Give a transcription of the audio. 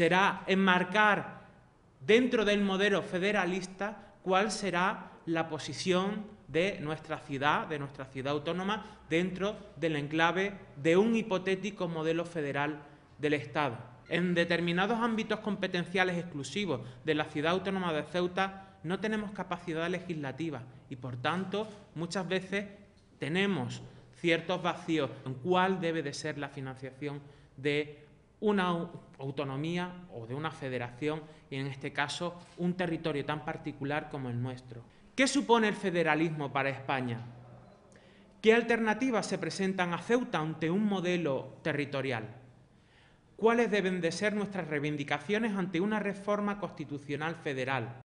será enmarcar dentro del modelo federalista cuál será la posición de nuestra ciudad, de nuestra ciudad autónoma, dentro del enclave de un hipotético modelo federal del Estado. En determinados ámbitos competenciales exclusivos de la ciudad autónoma de Ceuta no tenemos capacidad legislativa y, por tanto, muchas veces tenemos ciertos vacíos en cuál debe de ser la financiación de una autonomía o de una federación y en este caso un territorio tan particular como el nuestro. ¿Qué supone el federalismo para España? ¿Qué alternativas se presentan a Ceuta ante un modelo territorial? ¿Cuáles deben de ser nuestras reivindicaciones ante una reforma constitucional federal?